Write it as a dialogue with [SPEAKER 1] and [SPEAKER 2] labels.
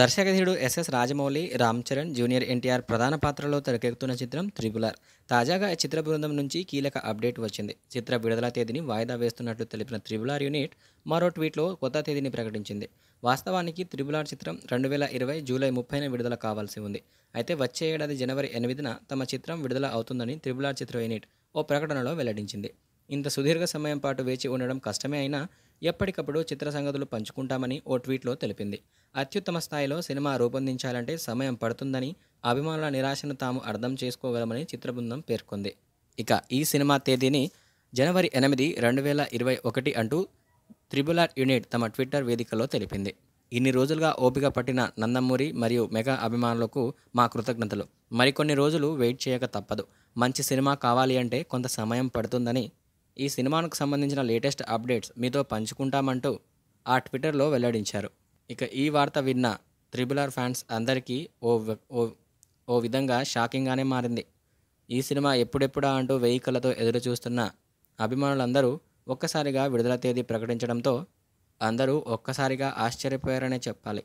[SPEAKER 1] దర్శకధీడు S S Rajamouli Ram Charan junior NTR ప్రధాన పాత్రలో తెరకెక్కుతున్న చిత్రం త్రిపులర్ తాజాగా చిత్ర బృందం నుంచి కీలక అప్డేట్ వచ్చింది చిత్ర విడుదల తేదీని వాయిదా వేస్తున్నట్లు తెలిపిన త్రిపులార్ యూనిట్ మరో ట్వీట్లో కొత్త తేదీని ప్రకటించింది వాస్తవానికి త్రిపులార్ చిత్రం రెండు వేల ఇరవై జూలై ముప్పైన విడుదల కావాల్సి ఉంది అయితే వచ్చే ఏడాది జనవరి ఎనిమిదిన తమ చిత్రం విడుదల అవుతుందని త్రిపులార్ చిత్ర యూనిట్ ఓ ప్రకటనలో వెల్లడించింది ఇంత సుదీర్ఘ సమయం పాటు వేచి ఉండడం కష్టమే అయినా ఎప్పటికప్పుడు చిత్ర సంగతులు పంచుకుంటామని ఓ ట్వీట్లో తెలిపింది అత్యుత్తమ స్థాయిలో సినిమా రూపొందించాలంటే సమయం పడుతుందని అభిమానుల నిరాశను తాము అర్థం చేసుకోగలమని చిత్ర బృందం పేర్కొంది ఇక ఈ సినిమా తేదీని జనవరి ఎనిమిది రెండు వేల ఇరవై ఒకటి అంటూ త్రిబుల్ యూనిట్ తమ ట్విట్టర్ వేదికలో తెలిపింది ఇన్ని రోజులుగా ఓపిక పట్టిన నందమూరి మరియు మెగా అభిమానులకు మా కృతజ్ఞతలు మరికొన్ని రోజులు వెయిట్ చేయక తప్పదు మంచి సినిమా కావాలి అంటే కొంత సమయం పడుతుందని ఈ సినిమాకు సంబంధించిన లేటెస్ట్ అప్డేట్స్ మీతో పంచుకుంటామంటూ ఆ ట్విట్టర్లో వెల్లడించారు ఇక ఈ వార్త విన్న త్రిబులర్ ఫ్యాన్స్ అందరికీ ఓ ఓ ఓ విధంగా షాకింగ్గానే మారింది ఈ సినిమా ఎప్పుడెప్పుడా అంటూ వెయ్యి ఎదురు చూస్తున్న అభిమానులందరూ ఒక్కసారిగా విడుదల తేదీ ప్రకటించడంతో అందరూ ఒక్కసారిగా ఆశ్చర్యపోయారనే చెప్పాలి